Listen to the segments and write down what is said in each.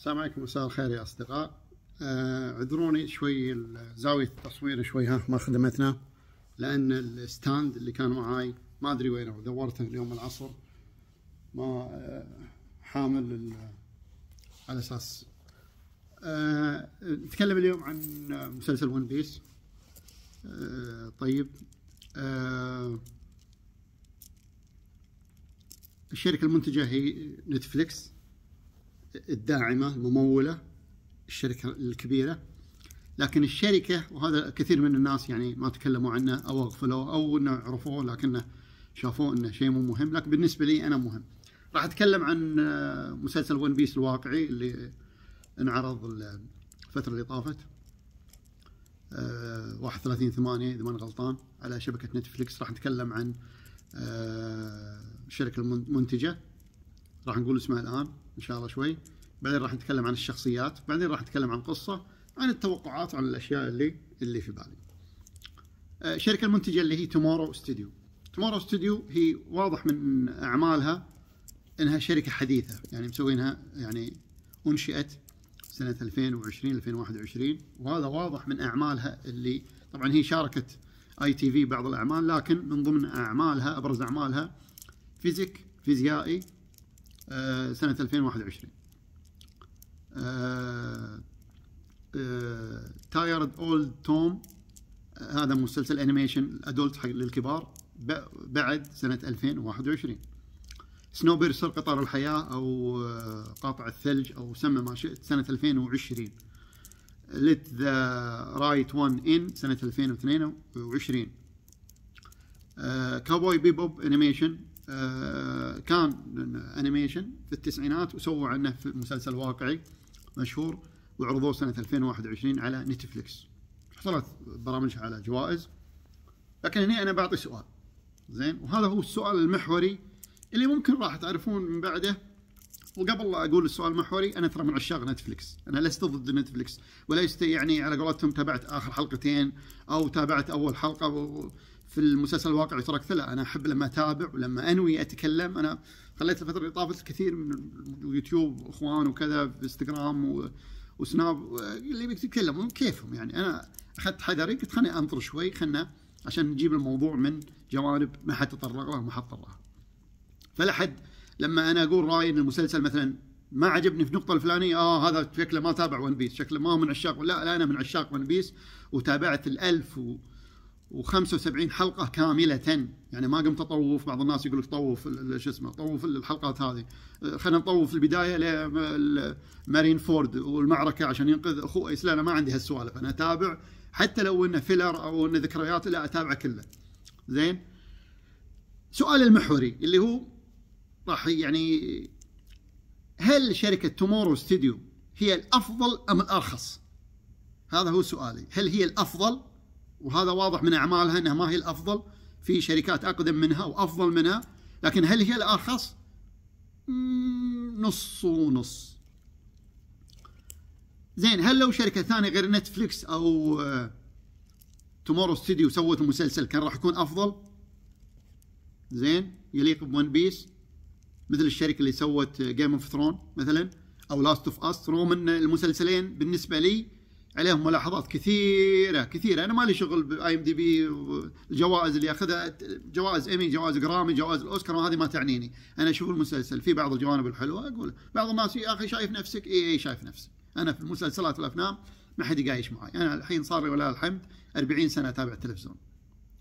السلام عليكم مساء الخير يا أصدقاء آه عذروني شوي زاوية التصوير شوي ها ما خدمتنا لأن الستاند اللي كان معاي ما أدري وينه دورته اليوم العصر ما آه حامل على أساس آه نتكلم اليوم عن مسلسل ون بيس آه طيب آه الشركة المنتجة هي نتفليكس الداعمه المموله الشركه الكبيره لكن الشركه وهذا كثير من الناس يعني ما تكلموا عنه او اغفلوه او انه عرفوه لكنه شافوه انه شيء مو مهم لكن بالنسبه لي انا مهم. راح اتكلم عن آه، مسلسل ون بيس الواقعي اللي انعرض الفتره اللي طافت 31 آه، 8 اذا ماني غلطان على شبكه نتفلكس راح نتكلم عن آه، الشركه المنتجه راح نقول اسمها الان ان شاء الله شوي بعدين راح نتكلم عن الشخصيات بعدين راح نتكلم عن قصه عن التوقعات عن الاشياء اللي اللي في بالي الشركه آه، المنتجه اللي هي تومورو ستوديو تومورو ستوديو هي واضح من اعمالها انها شركه حديثه يعني مسوينها يعني انشئت سنه 2020 2021 وهذا واضح من اعمالها اللي طبعا هي شاركت اي تي في بعض الاعمال لكن من ضمن اعمالها ابرز اعمالها فيزيك فيزيائي آه، سنة 2021 تايرد اولد توم هذا مسلسل انيميشن ادولت حق للكبار بعد سنة 2021 سنو بيرسر قطار الحياة أو آه، قاطع الثلج أو سمى ما شئت سنة 2020 ليت ذا رايت وان ان سنة 2022 كاوبوي بيبوب انيميشن آه، كان انيميشن في التسعينات وسووا عنه في مسلسل واقعي مشهور وعرضوه سنه 2021 على نتفلكس حصلت برامجها على جوائز لكن هنا انا بعطي سؤال زين وهذا هو السؤال المحوري اللي ممكن راح تعرفون من بعده وقبل لا اقول السؤال المحوري انا ترى من عشاق نتفلكس انا لست ضد نتفلكس وليست يعني على قولتهم تابعت اخر حلقتين او تابعت اول حلقه في المسلسل الواقعي تركت لا انا احب لما اتابع ولما انوي اتكلم انا خليت الفتره اللي طافت الكثير من اليوتيوب اخوان وكذا بانستغرام انستغرام وسناب اللي بيتكلمون كيفهم يعني انا اخذت حذري قلت خليني انطر شوي خلنا عشان نجيب الموضوع من جوانب ما حد تطرق لها وما حد طرقها. فلا حد لما انا اقول رايي ان المسلسل مثلا ما عجبني في النقطه الفلانيه اه هذا شكله ما تابع ون بيس شكله ما هو من عشاق لا لا انا من عشاق ون بيس وتابعت الألف و... و75 حلقه كامله يعني ما قمت اطوف بعض الناس يقول لك طوف شو اسمه طوف الحلقات هذه خلينا نطوف البدايه لمارين فورد والمعركه عشان ينقذ اخوه لا انا ما عندي هالسوالف انا اتابع حتى لو انه فيلر او انه ذكريات لا اتابعه كله زين سؤال المحوري اللي هو راح يعني هل شركه تومورو ستوديو هي الافضل ام الارخص؟ هذا هو سؤالي، هل هي الافضل وهذا واضح من اعمالها انها ما هي الافضل في شركات اقدم منها وافضل منها لكن هل هي الارخص؟ نص ونص زين هل لو شركه ثانيه غير نتفليكس او تومورو آه، ستوديو سوت المسلسل كان راح يكون افضل زين يليق بون بيس مثل الشركه اللي سوت جيم اوف ثرون مثلا او لاست اوف اس رغم ان المسلسلين بالنسبه لي عليهم ملاحظات كثيره كثيره انا مالي شغل باي ام دي بي الجوائز اللي ياخذها جوائز ايمي جوائز جرامي جوائز الاوسكار هذه ما تعنيني انا اشوف المسلسل في بعض الجوانب الحلوه اقول بعض الناس يا اخي شايف نفسك اي اي شايف نفسك انا في المسلسلات والافلام ما حد يقايش معي انا الحين صار لي ولله الحمد 40 سنه اتابع التلفزيون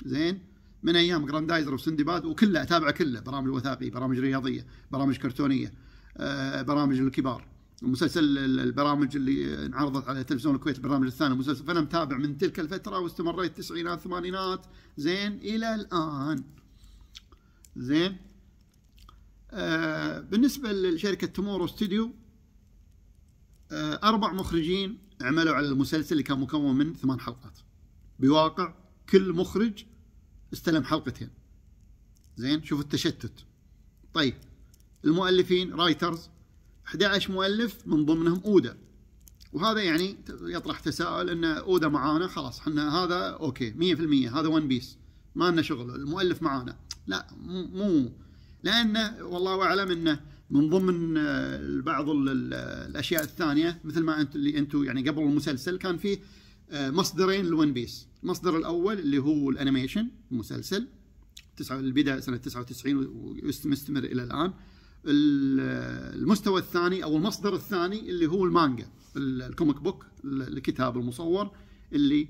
زين من ايام جراندايزر وسندباد وكله اتابعه كله برامج وثائقيه برامج رياضيه برامج كرتونيه آه، برامج الكبار مسلسل البرامج اللي انعرضت على تلفزيون الكويت البرنامج الثاني مسلسل فانا متابع من تلك الفتره واستمريت التسعينات ثمانينات زين الى الان زين آه بالنسبه لشركه تمورو ستوديو آه اربع مخرجين عملوا على المسلسل اللي كان مكون من ثمان حلقات بواقع كل مخرج استلم حلقتين زين شوف التشتت طيب المؤلفين رايترز 11 مؤلف من ضمنهم اودا وهذا يعني يطرح تساؤل ان اودا معانا خلاص احنا هذا اوكي 100% هذا ون بيس ما لنا شغل المؤلف معانا لا مو لانه والله اعلم انه من ضمن بعض الاشياء الثانيه مثل ما انتم اللي انتم يعني قبل المسلسل كان في آه، مصدرين لون بيس المصدر الاول اللي هو الانيميشن المسلسل تسعة البداية سنة 99 ومستمر إلى الآن المستوى الثاني او المصدر الثاني اللي هو المانجا الكوميك بوك الكتاب المصور اللي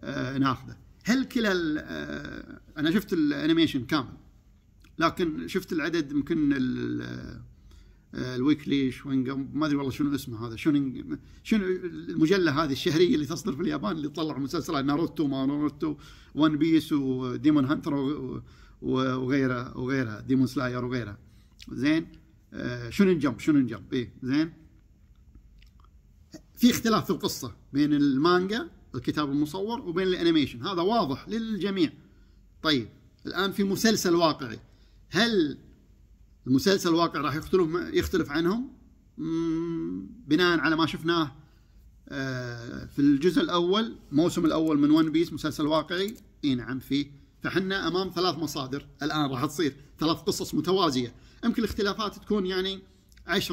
آه، ناخذه هل كلا آه، انا شفت الانيميشن كامل لكن شفت العدد يمكن الويكلي آه، شوينجا ما ادري والله شنو اسمه هذا شنو شنو المجله هذه الشهريه اللي تصدر في اليابان اللي تطلع مسلسلات ناروتو ما ناروتو ون بيس وديمون هانتر وغيره وغيرها ديمون سلاير وغيرها زين آه، شنو شنن جمب شنن جمب اي زين في اختلاف في القصه بين المانجا الكتاب المصور وبين الانيميشن هذا واضح للجميع طيب الان في مسلسل واقعي هل المسلسل الواقع راح يختلف يختلف عنهم بناء على ما شفناه آه، في الجزء الاول الموسم الاول من ون بيس مسلسل واقعي اي نعم فيه فحنا امام ثلاث مصادر الان راح تصير ثلاث قصص متوازيه يمكن الاختلافات تكون يعني 10% 5%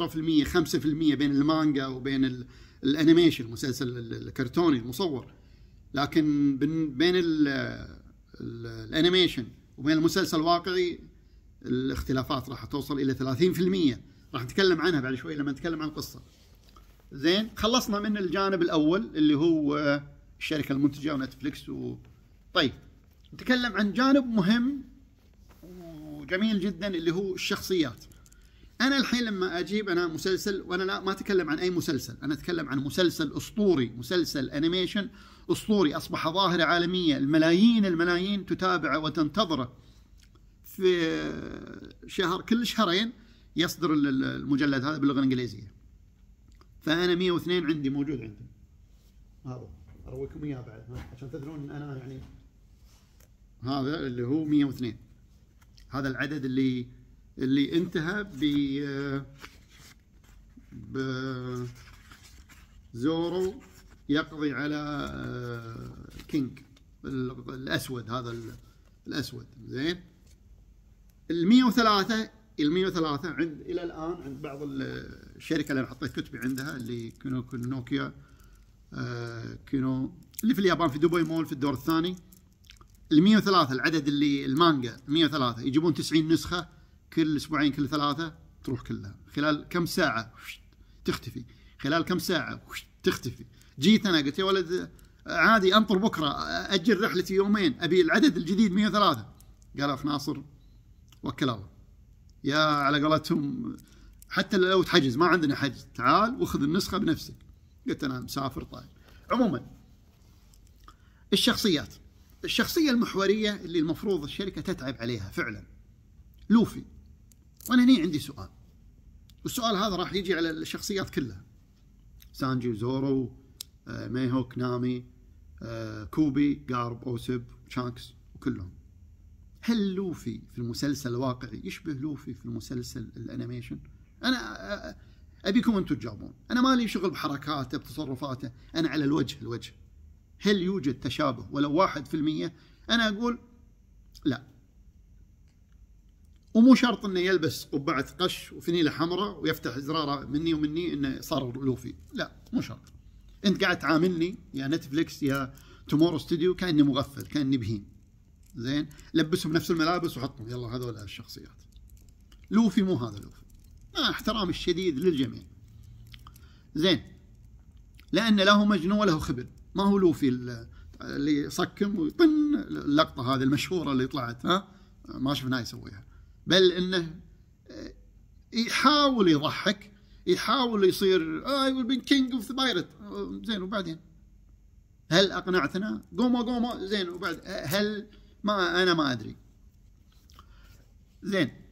بين المانجا وبين الانيميشن المسلسل الكرتوني المصور لكن بين الانيميشن وبين المسلسل الواقعي الاختلافات راح توصل الى 30% راح نتكلم عنها بعد شوي لما نتكلم عن القصه زين خلصنا من الجانب الاول اللي هو الشركه المنتجه ونتفلكس و... طيب نتكلم عن جانب مهم جميل جدا اللي هو الشخصيات انا الحين لما اجيب انا مسلسل وانا لا ما اتكلم عن اي مسلسل انا اتكلم عن مسلسل اسطوري مسلسل انيميشن اسطوري اصبح ظاهره عالميه الملايين الملايين تتابعه وتنتظره في شهر كل شهرين يصدر المجلد هذا باللغه الانجليزيه فانا 102 عندي موجود عندي هذا ارويكم اياه بعد عشان تدرون ان انا يعني هذا اللي هو 102 هذا العدد اللي اللي انتهى ب ب زورو يقضي على آه، كينج الاسود هذا الاسود زين ال 103 ال 103 عند الى الان عند بعض الشركه اللي انا حطيت كتبي عندها اللي كينو نوكيا آه، كينو اللي في اليابان في دبي مول في الدور الثاني ال 103 العدد اللي المانجا 103 يجيبون 90 نسخه كل اسبوعين كل ثلاثه تروح كلها خلال كم ساعه تختفي خلال كم ساعه تختفي جيت انا قلت يا ولد عادي انطر بكره اجل رحلتي يومين ابي العدد الجديد 103 قال اخ ناصر وكل الله يا على قولتهم حتى لو تحجز ما عندنا حجز تعال وخذ النسخه بنفسك قلت انا مسافر طيب عموما الشخصيات الشخصيه المحوريه اللي المفروض الشركه تتعب عليها فعلا لوفي وانا هني عندي سؤال والسؤال هذا راح يجي على الشخصيات كلها سانجي زورو آه، ميهوك نامي آه، كوبي جارب اوسب شانكس وكلهم هل لوفي في المسلسل الواقعي يشبه لوفي في المسلسل الانيميشن انا آه، ابيكم انتم تجاوبون انا مالي شغل بحركاته بتصرفاته انا على الوجه الوجه هل يوجد تشابه ولو واحد في المية أنا أقول لا ومو شرط انه يلبس قبعه قش وفنيله حمراء ويفتح زرارة مني ومني انه صار لوفي لا مو شرط انت قاعد تعاملني يا نتفليكس يا تومورو ستوديو كاني مغفل كاني بهين زين لبسهم نفس الملابس وحطهم يلا هذول الشخصيات لوفي مو هذا لوفي مع احترامي الشديد للجميع زين لان له مجنون وله خبر ما هو لوفي اللي يصكم ويطن اللقطه هذه المشهوره اللي طلعت ها ما شفناه يسويها بل انه آه، يحاول يضحك يحاول يصير اي ويل بي كينج اوف ذا بايرت زين وبعدين هل اقنعتنا؟ قوما قوما زين وبعد آه، هل ما انا ما ادري زين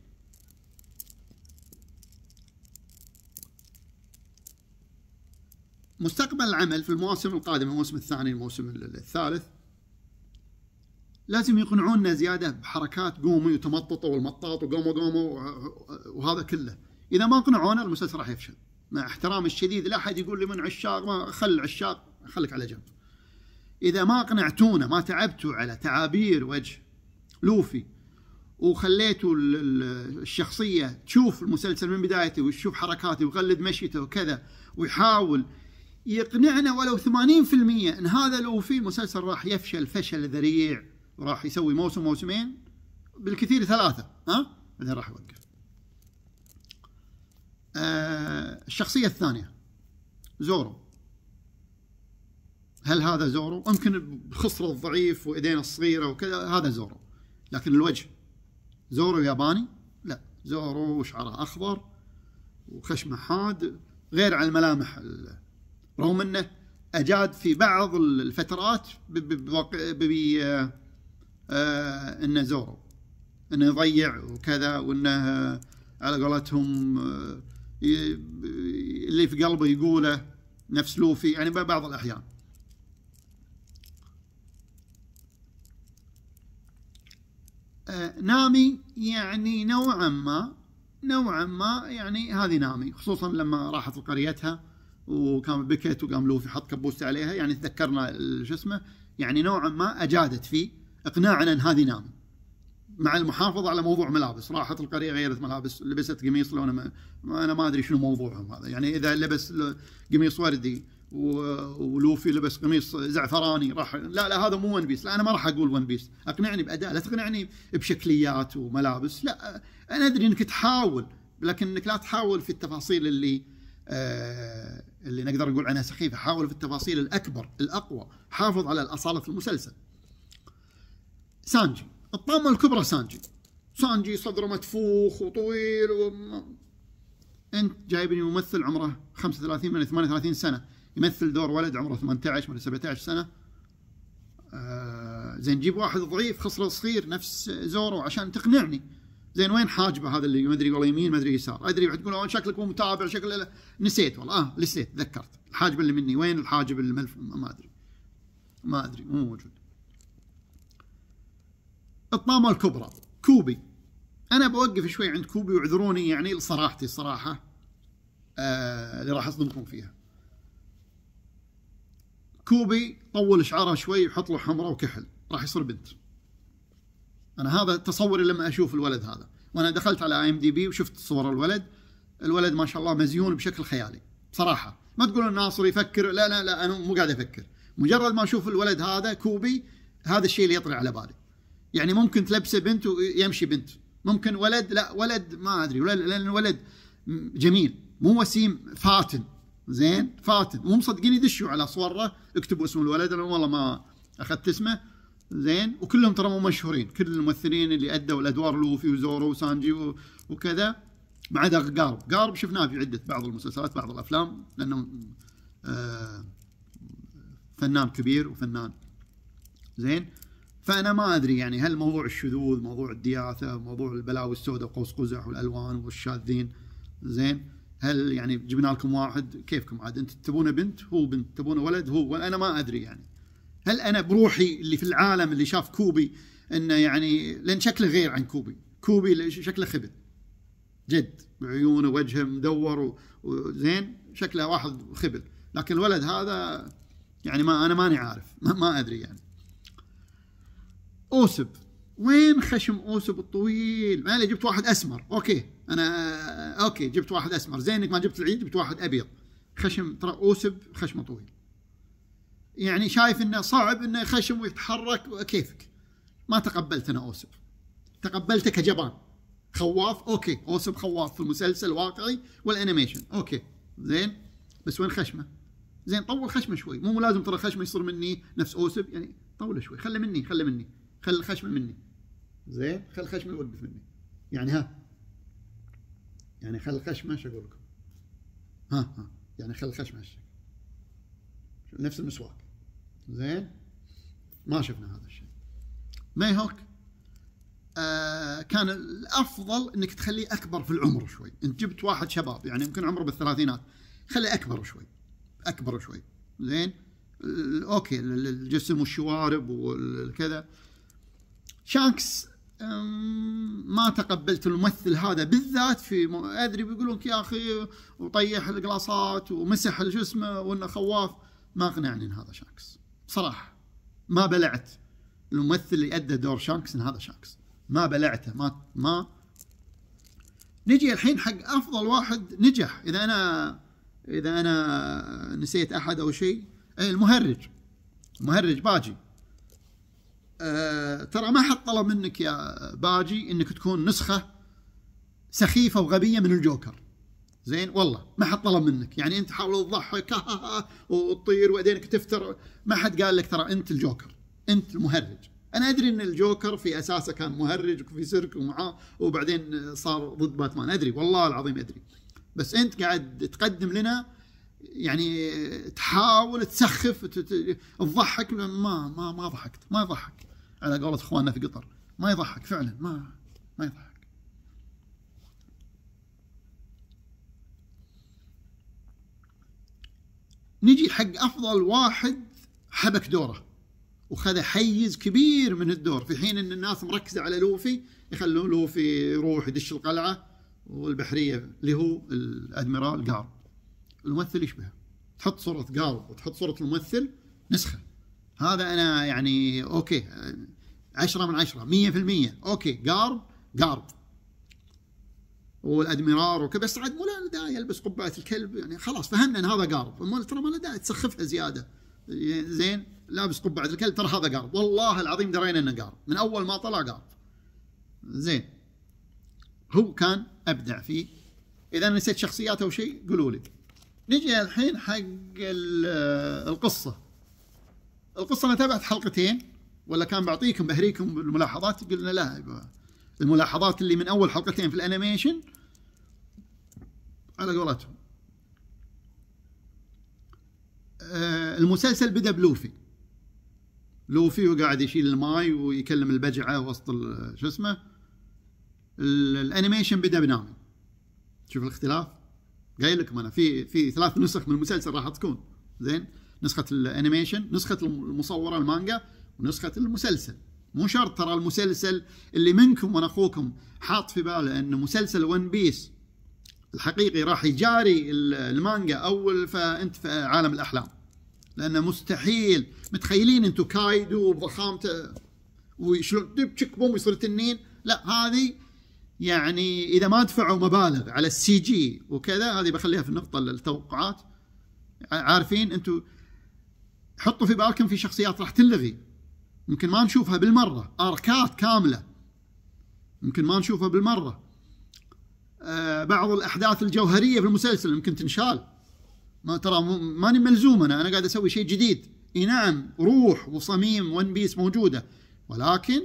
مستقبل العمل في المواسم القادمة الموسم الثاني الموسم الثالث لازم يقنعوننا زيادة بحركات قومي وتمطط والمطاط وقوموا قوموا وهذا كله إذا ما قنعونا المسلسل راح يفشل مع احترامي الشديد لا أحد يقول لي من عشاق ما خل العشاق خليك على جنب إذا ما قنعتونا ما تعبتوا على تعابير وجه لوفي وخليتوا الشخصية تشوف المسلسل من بدايته وتشوف حركاته ويقلد مشيته وكذا ويحاول يقنعنا ولو 80% ان هذا لوفي مسلسل راح يفشل فشل ذريع وراح يسوي موسم موسمين بالكثير ثلاثه ها بعدين راح يوقف. آه، الشخصيه الثانيه زورو هل هذا زورو؟ يمكن بخصره الضعيف وايدينه الصغيره وكذا هذا زورو لكن الوجه زورو ياباني؟ لا زورو شعره اخضر وخشمه حاد غير عن الملامح رغم انه اجاد في بعض الفترات ب آه، انه زورو انه يضيع وكذا وانه على قولتهم آه، اللي في قلبه يقوله نفس لوفي يعني بعض الاحيان آه، نامي يعني نوعا ما نوعا ما يعني هذه نامي خصوصا لما راحت لقريتها وكان بكيت وقام لوفي حط كبوسته عليها يعني تذكرنا شو اسمه يعني نوعا ما اجادت فيه اقناعنا ان هذه نامي مع المحافظه على موضوع ملابس راحت القريه غيرت ملابس لبست قميص لونه ما انا ما ادري شنو موضوعهم هذا يعني اذا لبس قميص وردي ولوفي لبس قميص زعفراني راح لا لا هذا مو ون بيس لا انا ما راح اقول ون بيس اقنعني باداء لا تقنعني بشكليات وملابس لا انا ادري انك تحاول لكن انك لا تحاول في التفاصيل اللي آه اللي نقدر نقول عنها سخيفه حاول في التفاصيل الاكبر الاقوى حافظ على الاصاله في المسلسل سانجي الطامه الكبرى سانجي سانجي صدره متفوخ وطويل و... انت جايبني ممثل عمره 35 من 38 سنه يمثل دور ولد عمره 18 من 17 سنه آه زين جيب واحد ضعيف خصره صغير نفس زورو عشان تقنعني زين وين حاجبه هذا اللي ما ادري والله يمين ما ادري يسار ادري تقول شكلك مو متابع شكل لا. نسيت والله اه نسيت تذكرت الحاجب اللي مني وين الحاجب الملفوم ما ادري ما ادري مو موجود الطامه الكبرى كوبي انا بوقف شوي عند كوبي واعذروني يعني لصراحتي الصراحه آه اللي راح اصدمكم فيها كوبي طول شعرها شوي وحط له حمره وكحل راح يصير بنت انا هذا تصوري لما اشوف الولد هذا وانا دخلت على اي ام دي بي وشفت صور الولد الولد ما شاء الله مزيون بشكل خيالي بصراحه ما تقولون ناصر يفكر لا لا لا انا مو قاعد افكر مجرد ما اشوف الولد هذا كوبي هذا الشيء اللي يطلع على بالي يعني ممكن تلبسه بنت ويمشي بنت ممكن ولد لا ولد ما ادري لان الولد جميل مو وسيم فاتن زين فاتن مو مصدقين يدشوا على صوره اكتبوا اسم الولد انا والله ما اخذت اسمه زين وكلهم ترى مو مشهورين كل الممثلين اللي ادوا الادوار لوفي وزورو وسانجي وكذا ما عدا قارب قارب شفناه في عده بعض المسلسلات بعض الافلام لانه آه، فنان كبير وفنان زين فانا ما ادري يعني هل موضوع الشذوذ موضوع الدياثه موضوع البلاوي السوداء وقوس قزح والالوان والشاذين زين هل يعني جبنا لكم واحد كيفكم عاد انت تبونه بنت هو بنت تبونه ولد هو انا ما ادري يعني هل انا بروحي اللي في العالم اللي شاف كوبي انه يعني لان شكله غير عن كوبي كوبي شكله خبل جد عيونه وجهه مدور وزين شكله واحد خبل لكن الولد هذا يعني ما انا ماني عارف ما, ما ادري يعني اوسب وين خشم اوسب الطويل؟ انا جبت واحد اسمر، اوكي انا اوكي جبت واحد اسمر، زين انك ما جبت العيد جبت واحد ابيض. خشم ترى اوسب خشمه طويل. يعني شايف انه صعب انه يخشم ويتحرك وكيفك ما تقبلت انا اوسب تقبلته كجبان خواف اوكي اوسب خواف في المسلسل الواقعي والانيميشن اوكي زين بس وين خشمه؟ زين طول خشمه شوي مو لازم ترى خشمه يصير مني نفس اوسب يعني طول شوي خله مني خله مني خل الخشمه مني زين خل الخشمه يوقف مني يعني ها يعني خل الخشمه ايش اقول لكم؟ ها ها يعني خل الخشمه نفس المسواك زين ما شفنا هذا الشيء ميهوك آه كان الافضل انك تخليه اكبر في العمر شوي انت جبت واحد شباب يعني يمكن عمره بالثلاثينات خليه اكبر شوي اكبر شوي زين اوكي الجسم والشوارب وكذا شانكس ما تقبلت الممثل هذا بالذات في م... ادري بيقولون يا اخي وطيح القلاصات ومسح شو اسمه وانه خواف ما اقنعني ان هذا شانكس بصراحه ما بلعت الممثل اللي ادى دور شانكس إن هذا شانكس ما بلعته ما ما نجي الحين حق افضل واحد نجح اذا انا اذا انا نسيت احد او شيء المهرج المهرج مهرج باجي أه ترى ما حد طلب منك يا باجي انك تكون نسخه سخيفه وغبيه من الجوكر زين والله ما حد طلب منك يعني انت حاول تضحك وتطير وايدينك تفتر ما حد قال لك ترى انت الجوكر انت المهرج انا ادري ان الجوكر في اساسه كان مهرج وفي سيرك ومعاه وبعدين صار ضد باتمان ادري والله العظيم ادري بس انت قاعد تقدم لنا يعني تحاول تسخف تضحك ما ما ما ضحكت ما يضحك على قولة اخواننا في قطر ما يضحك فعلا ما ما يضحك حق افضل واحد حبك دوره وخذ حيز كبير من الدور في حين ان الناس مركزه على لوفي يخلون لوفي يروح يدش القلعه والبحريه اللي هو الادميرال جارب الممثل يشبهه تحط صوره جارب وتحط صوره الممثل نسخه هذا انا يعني اوكي 10 من 10 100% اوكي جارب جارب والادميرار وكذا بس عاد مو له داعي يلبس قبعه الكلب يعني خلاص فهمنا ان هذا قارب ترى ما له داعي تسخفها زياده زين لابس قبعه الكلب ترى هذا قارب والله العظيم درينا انه قارب من اول ما طلع قارب زين هو كان ابدع فيه اذا نسيت شخصيات او شيء قولوا لي نجي الحين حق آه، القصه القصه انا تابعت حلقتين ولا كان بعطيكم بهريكم بالملاحظات قلنا لا الملاحظات اللي من اول حلقتين في الانيميشن على قولتهم آه، المسلسل بدا بلوفي لوفي وقاعد يشيل الماي ويكلم البجعه وسط شو اسمه الانيميشن بدا بنامي شوف الاختلاف قايل لكم انا في في ثلاث نسخ من المسلسل راح تكون زين نسخه الانيميشن نسخه المصوره المانجا ونسخه المسلسل مو شرط ترى المسلسل اللي منكم وانا اخوكم حاط في باله ان مسلسل ون بيس الحقيقي راح يجاري المانجا او فانت في عالم الاحلام لانه مستحيل متخيلين انتو كايدو وضخامته وشلون دب تشك بوم يصير تنين لا هذه يعني اذا ما دفعوا مبالغ على السي جي وكذا هذه بخليها في النقطه التوقعات عارفين انتو حطوا في بالكم في شخصيات راح تلغي يمكن ما نشوفها بالمره اركات كامله يمكن ما نشوفها بالمره آه، بعض الاحداث الجوهريه في المسلسل يمكن تنشال ما ترى ماني ملزوم انا انا قاعد اسوي شيء جديد اي نعم روح وصميم ون بيس موجوده ولكن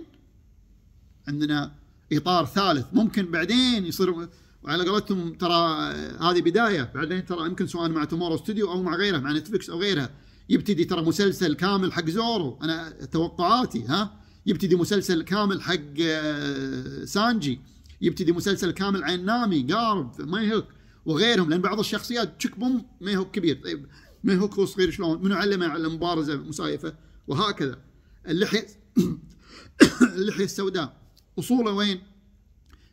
عندنا اطار ثالث ممكن بعدين يصير وعلى قولتهم ترى آه، هذه بدايه بعدين ترى يمكن سواء مع تومورو ستوديو او مع غيره مع نتفلكس او غيرها يبتدي ترى مسلسل كامل حق زورو انا توقعاتي ها يبتدي مسلسل كامل حق سانجي آه، يبتدي مسلسل كامل عن نامي جارب هوك وغيرهم لان بعض الشخصيات تشيك بوم هوك كبير طيب هوك هو صغير شلون منو علمه على المبارزه مسايفه وهكذا اللحيه اللحيه السوداء اصوله وين؟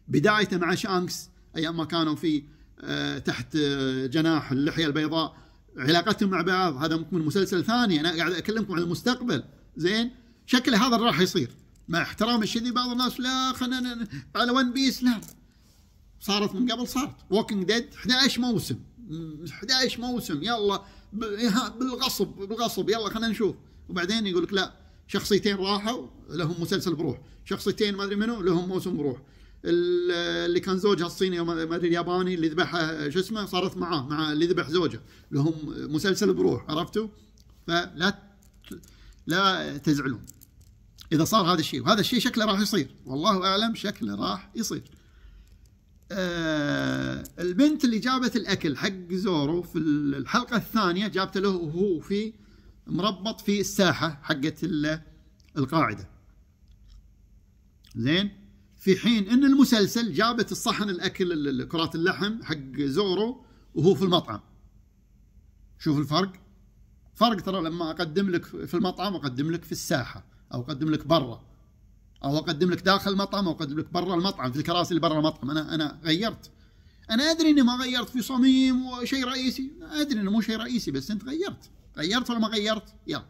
بدايته مع شانكس ايام ما كانوا في آه، تحت آه، جناح اللحيه البيضاء علاقتهم مع بعض هذا من مسلسل ثاني انا قاعد اكلمكم عن المستقبل زين شكله هذا راح يصير مع احترام الشديد بعض الناس لا خلينا على ون بيس لا صارت من قبل صارت ووكينج ديد 11 موسم 11 موسم يلا بالغصب بالغصب يلا خلينا نشوف وبعدين يقول لك لا شخصيتين راحوا لهم مسلسل بروح شخصيتين ما ادري منو لهم موسم بروح اللي كان زوجها الصيني ما ادري الياباني اللي ذبحها شو اسمه صارت معاه مع اللي ذبح زوجه لهم مسلسل بروح عرفتوا فلا لا تزعلون اذا صار هذا الشيء وهذا الشيء شكله راح يصير والله اعلم شكله راح يصير آه البنت اللي جابت الاكل حق زورو في الحلقه الثانيه جابته له وهو في مربط في الساحه حقت القاعده زين في حين ان المسلسل جابت الصحن الاكل كرات اللحم حق زورو وهو في المطعم شوف الفرق فرق ترى لما اقدم لك في المطعم اقدم لك في الساحه او اقدم لك برا او اقدم لك داخل المطعم او اقدم لك برا المطعم في الكراسي اللي برا المطعم انا انا غيرت انا ادري اني ما غيرت في صميم وشيء رئيسي ادري انه مو شيء رئيسي بس انت غيرت غيرت ولا ما غيرت يلا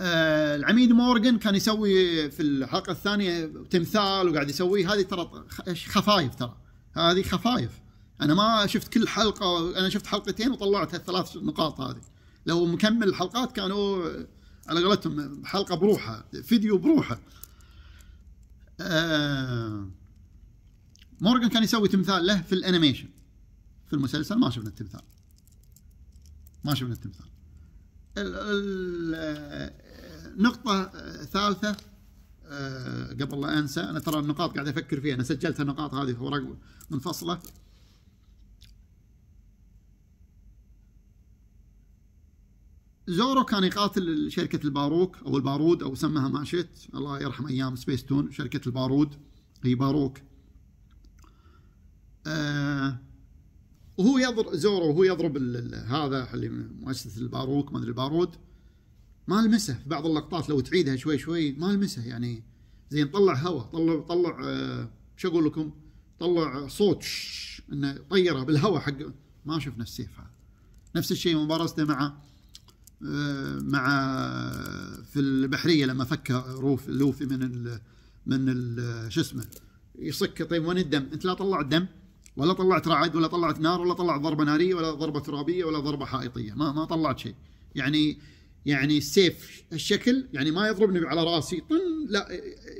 آه، العميد مورغان كان يسوي في الحلقه الثانيه تمثال وقاعد يسوي هذه ترى خفايف ترى هذه خفايف انا ما شفت كل حلقه انا شفت حلقتين وطلعت هالثلاث نقاط هذه لو مكمل الحلقات كانوا على قولتهم حلقه بروحها فيديو بروحه آه، مورغان كان يسوي تمثال له في الانيميشن في المسلسل ما شفنا التمثال ما شفنا التمثال آه، نقطة ثالثة آه، قبل لا انسى انا ترى النقاط قاعد افكر فيها انا سجلت النقاط هذه في ورق منفصلة زورو كان يقاتل شركة الباروك أو البارود أو سمها ما شئت الله يرحم أيام سبيس تون شركة البارود هي باروك آه وهو يضرب زورو وهو يضرب هذا اللي مؤسسة الباروك ما أدري البارود ما لمسه في بعض اللقطات لو تعيدها شوي شوي ما لمسه يعني زين طلع هواء طلع طلع آه شو اقول لكم؟ طلع صوت انه طيره بالهواء حق ما شفنا السيف هذا نفس الشيء مبارزته مع مع في البحريه لما فك روف لوفي من ال من شو اسمه يصك طيب وين الدم؟ انت لا طلعت دم ولا طلعت رعد ولا طلعت نار ولا طلعت ضربه ناريه ولا ضربه ترابيه ولا ضربه حائطيه ما ما طلعت شيء يعني يعني السيف الشكل يعني ما يضربني على راسي طن لا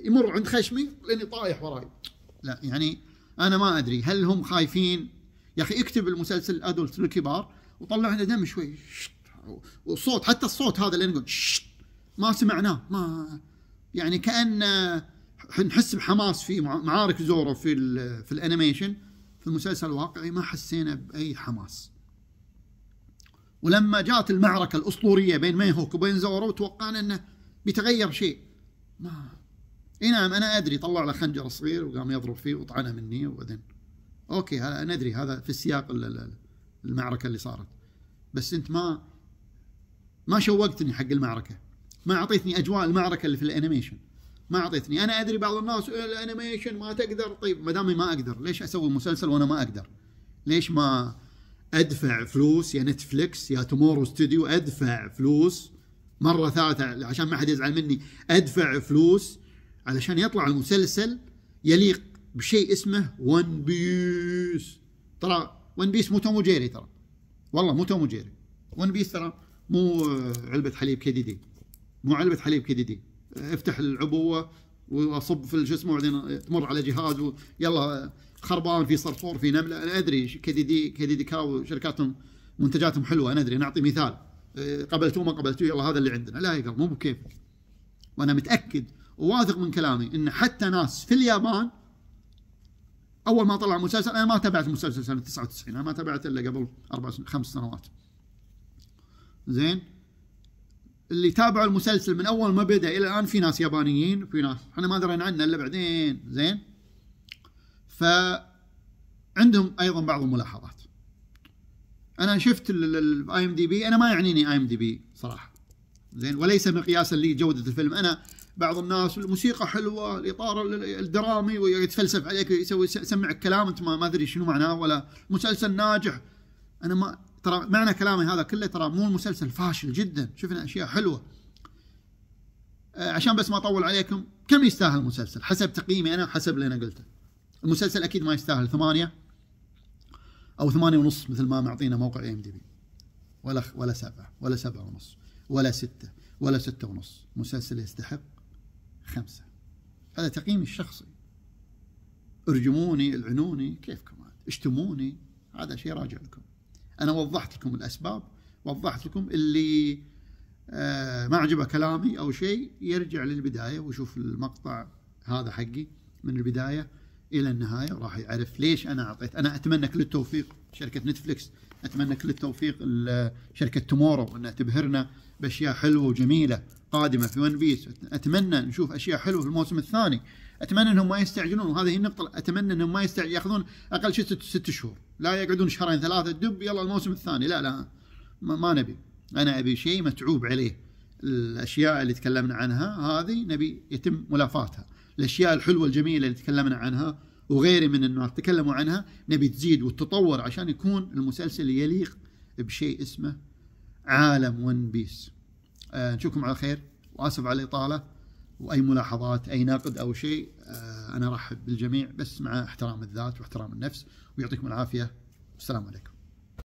يمر عند خشمي لاني طايح وراي لا يعني انا ما ادري هل هم خايفين يا اخي اكتب المسلسل ادولت للكبار وطلع لنا دم شوي وصوت حتى الصوت هذا اللي نقول ما سمعناه ما يعني كان نحس بحماس في معارك زورو في في الانيميشن في المسلسل الواقعي ما حسينا باي حماس ولما جاءت المعركه الاسطوريه بين ميهوك وبين زورو توقعنا انه بيتغير شيء ما اي نعم انا ادري طلع له خنجر صغير وقام يضرب فيه وطعنه مني وبعدين اوكي انا ادري هذا في السياق المعركه اللي صارت بس انت ما ما شوقتني حق المعركه ما اعطيتني اجواء المعركه اللي في الانيميشن ما اعطيتني انا ادري بعض الناس إيه، الانيميشن ما تقدر طيب ما دامي ما اقدر ليش اسوي مسلسل وانا ما اقدر ليش ما ادفع فلوس يا نتفلكس يا تومورو ستوديو ادفع فلوس مره ثالثه عشان ما حد يزعل مني ادفع فلوس علشان يطلع المسلسل يليق بشيء اسمه ون بيس ترى ون بيس مو توم وجيري ترى والله مو توم وجيري ون بيس ترى مو علبه حليب كيديدي مو علبه حليب كيديدي افتح العبوه واصب في شو اسمه تمر على جهاز ويلا خربان في صرصور في نمله انا ادري كيديدي كيديدي كاو شركاتهم منتجاتهم حلوه انا ادري نعطي مثال إيه، قبلتوه ما قبلتوه يلا هذا اللي عندنا لا يقل مو بكيف وانا متاكد وواثق من كلامي ان حتى ناس في اليابان اول ما طلع مسلسل انا ما تابعت مسلسل سنه 99 انا ما تابعت الا قبل اربع خمس سنوات زين اللي تابعوا المسلسل من اول ما بدا الى الان في ناس يابانيين وفي ناس احنا ما درينا عنه الا بعدين زين ف عندهم ايضا بعض الملاحظات انا شفت الاي ام دي بي انا ما يعنيني اي ام دي بي صراحه زين وليس مقياسا لجوده الفيلم انا بعض الناس الموسيقى حلوه الاطار الدرامي ويتفلسف عليك يسوي يسمعك كلام انت ما ادري شنو معناه ولا مسلسل ناجح انا ما ترى معنى كلامي هذا كله ترى مو المسلسل فاشل جدا شفنا اشياء حلوه آه، عشان بس ما اطول عليكم كم يستاهل المسلسل حسب تقييمي انا حسب اللي انا قلته المسلسل اكيد ما يستاهل ثمانية او ثمانية ونص مثل ما معطينا موقع ام دي بي ولا ولا سبعة ولا سبعة ونص ولا ستة ولا ستة ونص مسلسل يستحق خمسة هذا تقييمي الشخصي ارجموني العنوني كيفكم عاد اشتموني هذا شيء راجع لكم أنا وضحت لكم الأسباب وضحت لكم اللي آه، ما عجبه كلامي أو شيء يرجع للبداية ويشوف المقطع هذا حقي من البداية إلى النهاية وراح يعرف ليش أنا أعطيت أنا أتمنى كل التوفيق شركة نتفلكس أتمنى كل التوفيق شركة تومورو أنها تبهرنا بأشياء حلوة وجميلة قادمة في ون بيس أتمنى نشوف أشياء حلوة في الموسم الثاني أتمنى أنهم ما يستعجلون وهذه النقطة أتمنى أنهم ما يستعجلون ياخذون أقل شيء ست شهور لا يقعدون شهرين ثلاثه دب يلا الموسم الثاني لا لا ما نبي انا ابي شيء متعوب عليه الاشياء اللي تكلمنا عنها هذه نبي يتم ملافاتها الاشياء الحلوه الجميله اللي تكلمنا عنها وغيري من الناس تكلموا عنها نبي تزيد وتتطور عشان يكون المسلسل يليق بشيء اسمه عالم ون بيس آه نشوفكم على خير واسف على الاطاله واي ملاحظات اي ناقد او شيء آه، انا ارحب بالجميع بس مع احترام الذات واحترام النفس ويعطيكم العافيه والسلام عليكم